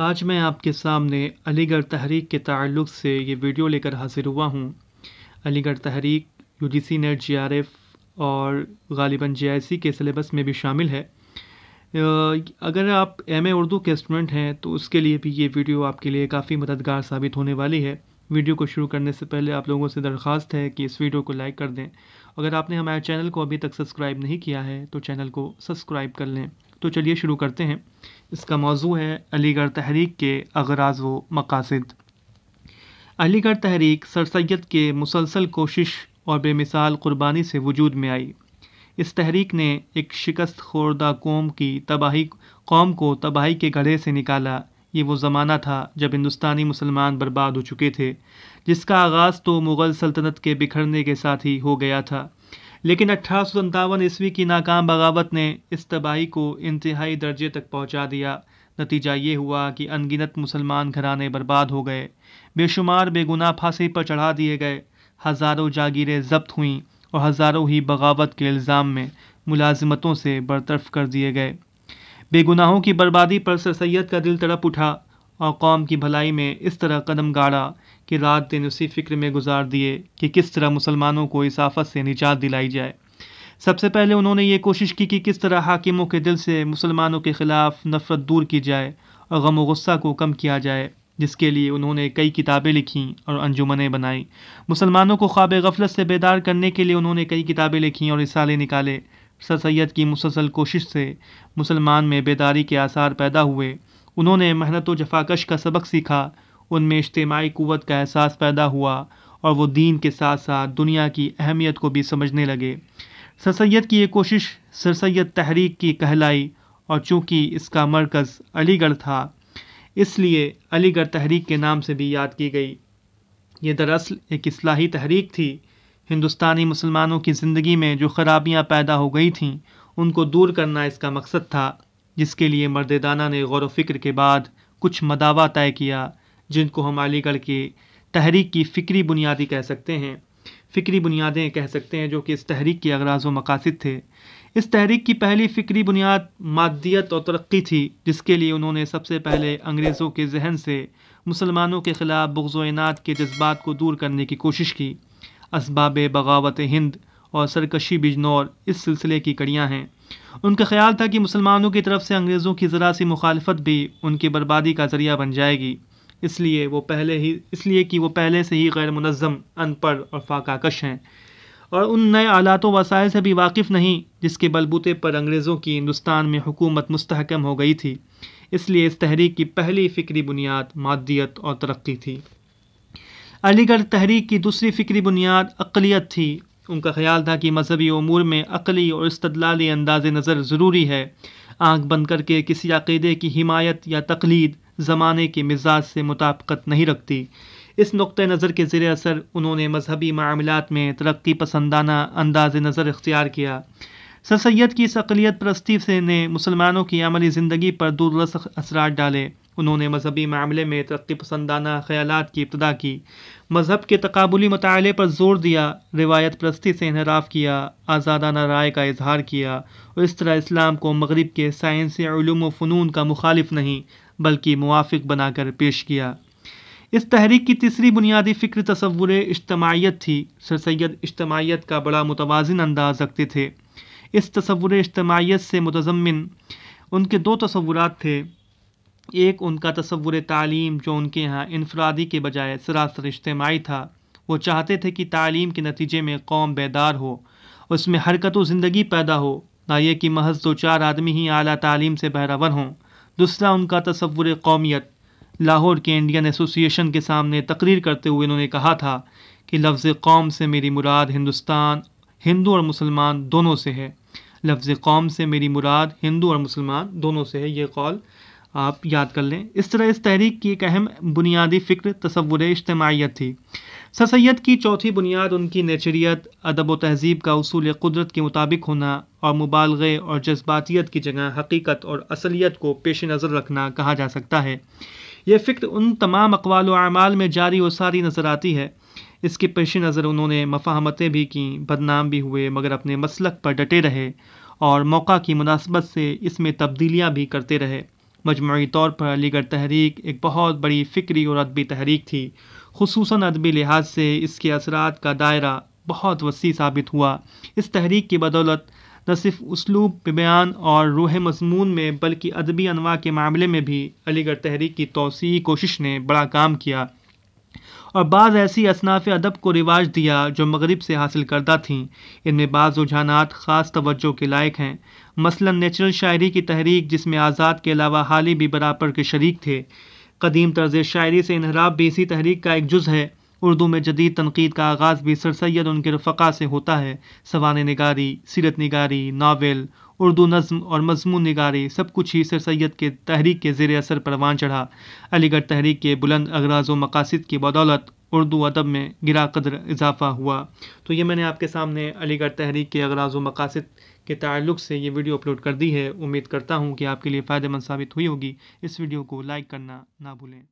आज मैं आपके सामने अलीगढ़ तहरीक के ताल्लुक से ये वीडियो लेकर हाजिर हुआ हूँ अलीगढ़ तहरीक U G C NET J R F और गालिबा जे आई सी के सिलेबस में भी शामिल है अगर आप एम ए उर्दू के स्टूडेंट हैं तो उसके लिए भी ये वीडियो आपके लिए काफ़ी मददगार साबित होने वाली है वीडियो को शुरू करने से पहले आप लोगों से दरख्वास्त है कि इस वीडियो को लाइक कर दें अगर आपने हमारे चैनल को अभी तक सब्सक्राइब नहीं किया है तो चैनल को सब्सक्राइब कर लें तो चलिए शुरू करते हैं इसका मौजू है अलीगढ़ तहरीक के अगराज व मकासद अलीगढ़ तहरीक सर सैद के मुसलसल कोशिश और बेमिसाल कुर्बानी से वजूद में आई इस तहरीक ने एक शिकस्त खोरदा कौम की तबाही कौम को तबाही के गढ़े से निकाला ये वो ज़माना था जब हिंदुस्तानी मुसलमान बर्बाद हो चुके थे जिसका आगाज़ तो मुग़ल सल्तनत के बिखरने के साथ ही हो गया था लेकिन अठारह ईस्वी की नाकाम बगावत ने इस तबाही को इंतहाई दर्जे तक पहुंचा दिया नतीजा ये हुआ कि अनगिनत मुसलमान घराने बर्बाद हो गए बेशुमार बेगुनाह फांसी पर चढ़ा दिए गए हज़ारों जागीरें जब्त हुईं और हज़ारों ही बगावत के इल्ज़ाम में मुलाजमतों से बरतरफ कर दिए गए बेगुनाहों की बर्बादी पर सर सैद का दिल तड़प उठा और कौम की भलाई में इस तरह कदम गाड़ा कि रात दिन उसी फिक्र में गुजार दिए कि किस तरह मुसलमानों को इस आफत से निजात दिलाई जाए सबसे पहले उन्होंने ये कोशिश की कि किस तरह हाकिमों के दिल से मुसलमानों के ख़िलाफ़ नफ़रत दूर की जाए और गम गुस्सा को कम किया जाए जिसके लिए उन्होंने कई किताबें लिखीं और अंजुमनें बनाईं मुसलमानों को ख्वाब गफलत से बेदार करने के लिए उन्होंने कई किताबें लिखीं और रिसाले निकाले सर सैद की मुसलसल कोशिश से मुसलमान में बेदारी के आसार पैदा हुए उन्होंने मेहनत व जफाकश का सबक सीखा उनमें इज्तमाही क़वत का एहसास पैदा हुआ और वो दीन के साथ साथ दुनिया की अहमियत को भी समझने लगे सर सैद की ये कोशिश सर सैद तहरीक की कहलाई और चूँकि इसका मरकज़ अलीगढ़ था इसलिए अलीगढ़ तहरीक के नाम से भी याद की गई ये दरअसल एक असलाही तहरीक थी हिंदुस्तानी मुसलमानों की ज़िंदगी में जो खराबियाँ पैदा हो गई थीं उनको दूर करना इसका मकसद था जिसके लिए मर्ददाना ने गौर फिक्र के बाद कुछ मदावा तय किया जिनको हम अलीगढ़ के तहरीक की फ़िक्री बुनियादी कह सकते हैं फ़िक्री बुनियादें कह सकते हैं जो कि इस तहरीक के अगराज व मकासद थे इस तहरीक की पहली फ़िक्री बुनियाद मादियत और तरक्की थी जिसके लिए उन्होंने सबसे पहले अंग्रेज़ों के जहन से मुसलमानों के ख़िलाफ़ बगज़ोनात के जज्बात को दूर करने की कोशिश की इसबाब बगावत हिंद और सरकशी बिजनौर इस सिलसिले की कड़ियाँ हैं उनका ख्याल था कि मुसलमानों की तरफ से अंग्रेज़ों की ज़रा सी मुखालफत भी उनकी बर्बादी का ज़रिया बन जाएगी इसलिए वो पहले ही इसलिए कि वो पहले से ही गैर मुनज़म अनपढ़ और फाकाकश हैं और उन नए आलात वसायल से भी वाकिफ़ नहीं जिसके बलबूते पर अंग्रेज़ों की हिंदुस्तान में हुकूमत मुस्तहकम हो गई थी इसलिए इस तहरीक की पहली फ़िक्री बुनियाद मादियत और तरक्की थी अलीगढ़ तहरीक की दूसरी फ़िक्री बुनियाद अकलीत थी उनका ख्याल था कि मजहबी अमूर में अकली और इस्तलाली अंदाज नज़र ज़रूरी है आँख बंद करके किसी अकीदे की हिमायत या तकलीद ज़माने के मिजाज से मुताबकत नहीं रखती इस नुक़ नज़र के ज़र असर उन्होंने मजहबी मामलों में तरक्की पसंदाना अंदाज नज़र इख्तियार किया सर सैद की इस अकलीत परस्ती से ने मुसलमानों की अमली ज़िंदगी पर दूरस असरात डाले उन्होंने मजहबी मामले में तरक्की पसंदाना ख्याल की इब्तदा की मजहब के तकबुली मताले पर जोर दिया रिवायत प्रस्ती से इनहराफ किया आज़ादाना राय का इजहार किया और इस तरह इस्लाम को मगरब के साइंसी व फ़नून का मुखालिफ नहीं बल्कि मुआफ़ बनाकर पेश किया इस तहरीक की तीसरी बुनियादी फ़िक्र तस्वुर इज्तमाहीत थी सर सैद इज्तमाहीत का बड़ा मुतवाजन अंदाज़ रखते थे इस तस्वुर इज्तमाहीत से मुतजमिन उनके दो तस्वुरा थे एक उनका तस्वुर तालीम जो उनके यहाँ इनफरादी के बजाय सरासर इज्तमाही था वो चाहते थे कि तालीम के नतीजे में कौम बेदार हो उसमें हरकत व ज़िंदगी पैदा हो ना ये कि महज दो चार आदमी ही अली तालीम से बहरावर हों दूसरा उनका तस्वुर कौमियत लाहौर के इंडियन एसोसिएशन के सामने तकरीर करते हुए उन्होंने कहा था कि लफ्ज़ कौम से मेरी मुराद हिंदुस्तान हिंदू और मुसलमान दोनों से है लफ्ज़ कौम से मेरी मुराद हिंदू और मुसलमान दोनों से है ये कौल आप याद कर लें इस तरह इस तहरीक की एक अहम बुनियादी फ़िक्र तस्वुर इज्तमाहीत थी सर सैद की चौथी बुनियाद उनकी नेचरियत अदब व तहजीब का असूल कुदरत के मुताबिक होना और मुबालगे और जज्बातीत की जगह हकीकत और असलियत को पेश नज़र रखना कहा जा सकता है यह फ़िक्र उन तमाम अकवाल अमाल में जारी व सारी नज़र आती है इसके पेश नज़र उन्होंने मफाहमतें भी कं बदनाम भी हुए मगर अपने मसलक पर डटे रहे और मौका की मुनासबत से इसमें तब्दीलियाँ भी करते रहे मजमू तौर पर अलीगढ़ तहरीक एक बहुत बड़ी फ़िक्री और अदबी तहरीक थी खसूस अदबी लिहाज से इसके असरात का दायरा बहुत वसी साबित हुआ इस तहरीक की बदौलत न सिर्फ उसलूब बयान और रूह मजमून में बल्कि अदबी अनवा के मामले में भी अलीगढ़ तहरीक की तोसी कोशिश ने बड़ा काम किया और बाज़ ऐसी असनाफ अदब को रिवाज दिया जो मगरब से हासिल करदा थीं इनमें बाज़ रुझाना ख़ास तवज्जो के लायक हैं मसला नेचुरल शायरी की तहरीक जिसमें आज़ाद के अलावा हाली भी बराबर के शरीक थे कदीम तर्ज शायरी से इनहराब भी इसी तहरीक का एक जुज़ है उर्दू में जदीद तनकीद का आगाज़ भी सर सैद उनके रफ़ा से होता है सवान नगारी सीरत नगारी नावल उर्दू नज़म और मजमू निगारी सब कुछ ही सर सैद के तहरीक के ज़ेर असर परवान चढ़ा अलीगढ़ तहरीक के बुलंद अगराज व मकासद की बदौलत उर्दू अदब में गिरा कदर इजाफा हुआ तो ये मैंने आपके सामने अलीगढ़ तहरीक के अगराज व मकासद के तल्लुक से ये वीडियो अपलोड कर दी है उम्मीद करता हूँ कि आपके लिए फ़ायदेमंद साबित हुई होगी इस वीडियो को लाइक करना ना भूलें